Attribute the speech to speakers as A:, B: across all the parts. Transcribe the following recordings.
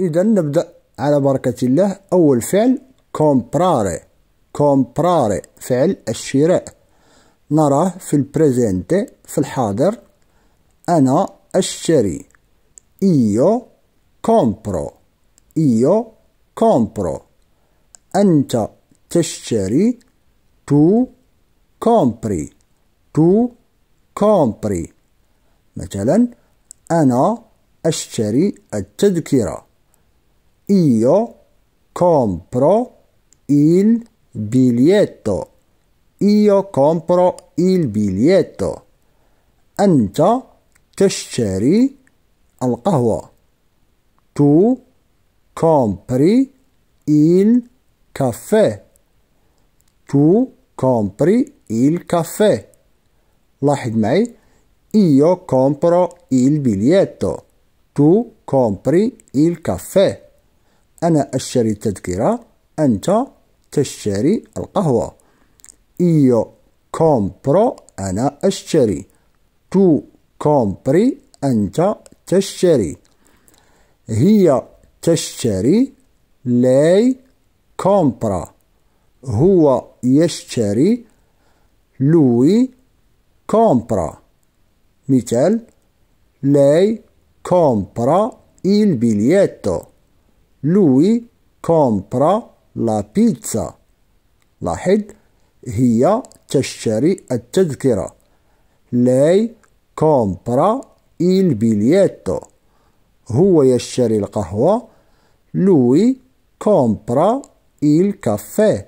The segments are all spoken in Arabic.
A: إذا نبدأ على بركة الله أول فعل كومبراري كومبراري فعل الشراء نراه في البريزنت في الحاضر أنا أشتري إيو كومبرو إيو كومبرو أنت تشتري تو كومبري تو كومبري مثلا أنا أشتري التذكرة Io compro il biglietto. Io compro il biglietto. أنت al القهوة. Tu compri il caffè. Tu compri il caffè. لاحظ معي io compro il biglietto. Tu compri il caffè. أنا أشتري التذكرة أنت تشتري القهوة إيو كومبرو أنا أشتري تو كومبري أنت تشتري هي تشتري لي كومبرا هو يشتري لوي كومبرا مثال لي كومبرا il biglietto لوي كومبرا لا بيتزا لاحظ هي تشتري التذكرة لاي كومبرا إيل بيلياتو هو يشتري القهوة لوي كومبرا إيل كافي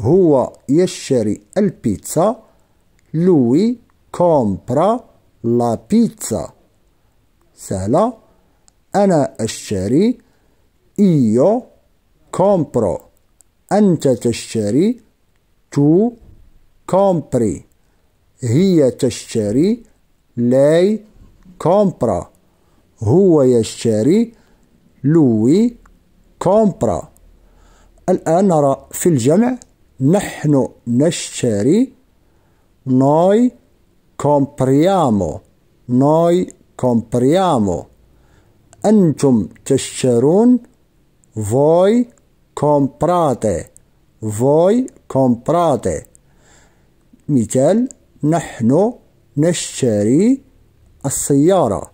A: هو يشتري البيتزا لوي كومبرا لا بيتزا سهلة أنا أشتري Io compro. أنت تشتري. Tu compri. هي تشتري. Lei compra. هو يشتري. Lui compra. الآن نرى في الجمع نحن نشتري noi compriamo noi compriamo أنتم تشترون voi comprate voi comprate مثال نحن نشتري السيارة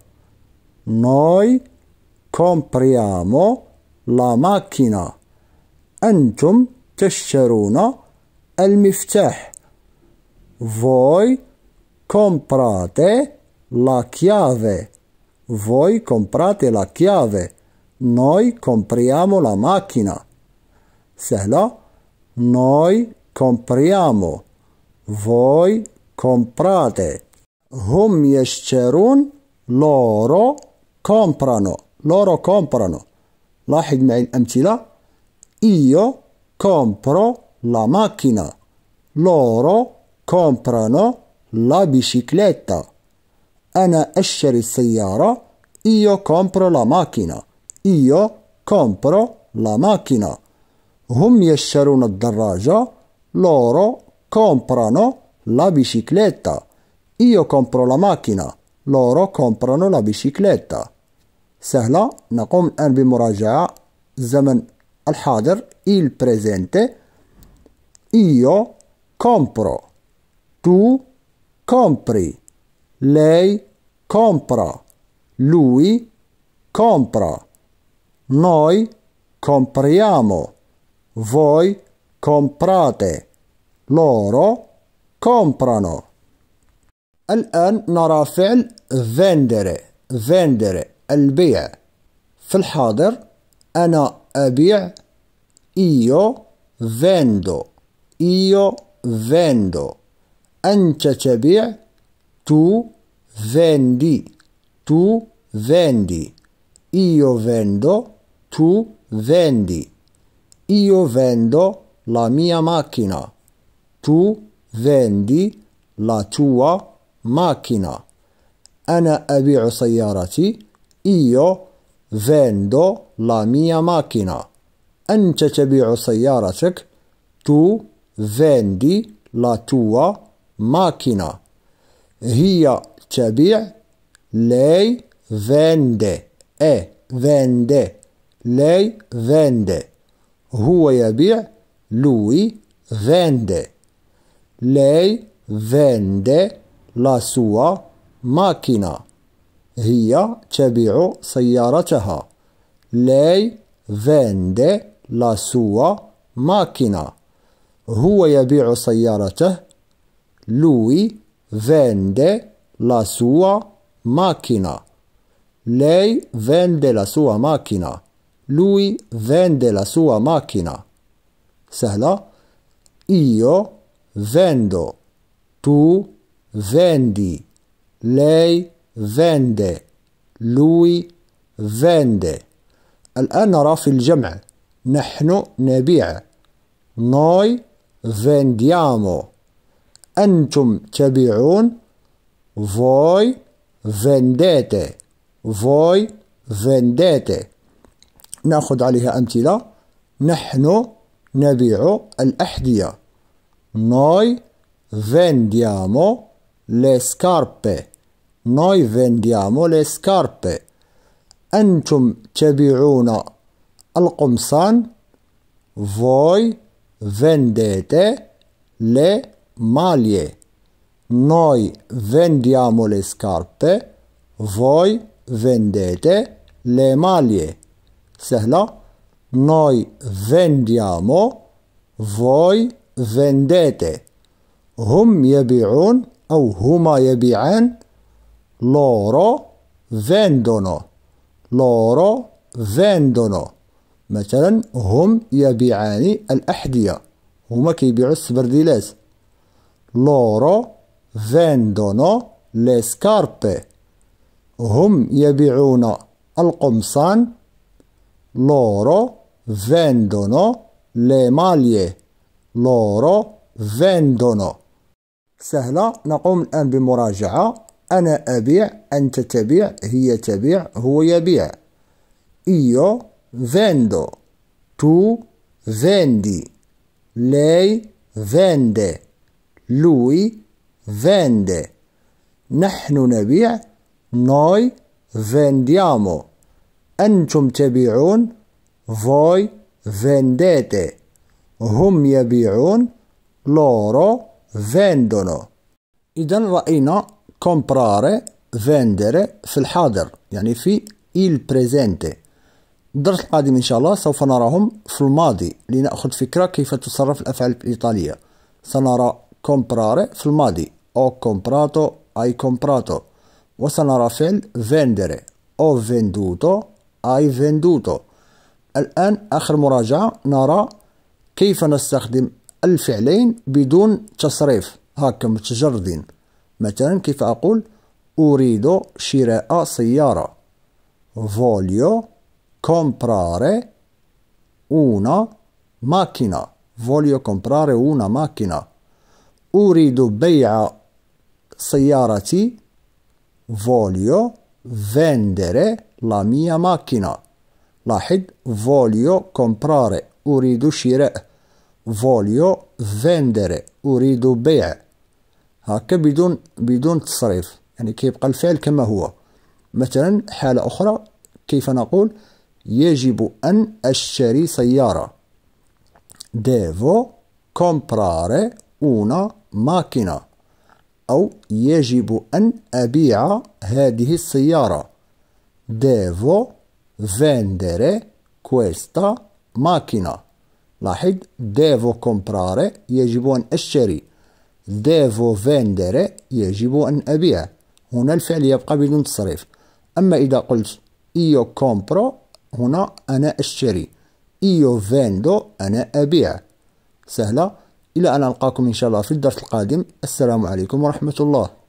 A: noi compriamo la macchina أنتم تشترون المفتاح voi comprate la chiave voi comprate la chiave noi compriamo la macchina. Sehla, noi compriamo. Voi comprate. Hum yeshcherun, loro comprano. Loro comprano. لاحظ معي الأمثلة io compro la macchina loro comprano la bicicletta أنا أشتري السيارة io compro la macchina io compro la macchina. Hum yasharuna ad-darraja, loro comprano la bicicletta. Io compro la macchina, loro comprano la bicicletta. سهلة نقوم الآن بمراجعة الزمن الحاضر il presente io compro tu compri lei compra lui compra noi compriamo, voi comprate, loro comprano. الآن نرى فعل vendere vendere البيع في الحاضر أنا أبيع io vendo io vendo أنت تبيع tu vendi tu vendi io vendo tu vendi. Io vendo la mia macchina. Tu vendi la tua macchina. أنا أبيع سيارتي. Io vendo la mia macchina. أنت تبيع سيارتك. Tu vendi la tua macchina. هي تبيع. Lei vende. E vende. لاي فاند هو يبيع لوي فاند لاي فاند لا سوا ماكينة هي تبيع سيارتها لاي فاند لا سوا ماكينة هو يبيع سيارته لوي فاند لا سوا ماكينة lei فاند لا سوا ماكينة Lui vende la sua macchina. Sahla. Io vendo. Tu vendi. Lei vende. Lui vende. الآن نرى في الجمع نحن نبيع noi vendiamo أنتم تبيعون voi vendete voi vendete ناخذ عليها امثله نحن نبيع الاحذيه noi vendiamo le scarpe noi vendiamo le scarpe انتم تبيعون القمصان voi vendete le maglie noi vendiamo le scarpe voi vendete le maglie سهلة noi vendiamo voi vendete هم يبيعون أو هما يبيعان loro vendono loro vendono مثلا هم يبيعان الأحذية هما كيبيعوا السبرديلات loro vendono le scarpe هم يبيعون القمصان Loro vendono le maglie. Loro vendono. سهلة نقوم الآن بمراجعة أنا أبيع أنت تبيع هي تبيع هو يبيع Io vendo Tu vendi Lei vende Lui vende نحن نبيع Noi vendiamo أنتم تبيعون voi vendete هم يبيعون loro vendono إذا رأينا comprare vendere في الحاضر يعني في il presente الدرس القادم إن شاء الله سوف نراهم في الماضي لنأخذ فكرة كيف تصرف الأفعال الإيطالية سنرى comprare في الماضي ho comprato hai comprato وسنرى فعل vendere ho venduto اي فيندوتو الآن آخر مراجعة نرى كيف نستخدم الفعلين بدون تصريف هكا متجردين مثلا كيف أقول أريد شراء سيارة voglio comprare una macchina voglio comprare una macchina أريد بيع سيارتي voglio vendere la mia macchina لاحظ voglio comprare أريد شراء voglio vendere أريد بيع هكا بدون بدون تصريف يعني كيبقى الفعل كما هو مثلا حالة أخرى كيف نقول يجب أن أشتري سيارة devo comprare una macchina أو يجب أن أبيع هذه السيارة devo vendere questa macchina لاحظ devo comprare يجب أن أشتري devo vendere يجب أن أبيع هنا الفعل يبقى بدون تصريف أما إذا قلت io compro هنا أنا أشتري io vendo أنا أبيع سهلة إلى أن ألقاكم إن شاء الله في الدرس القادم السلام عليكم ورحمة الله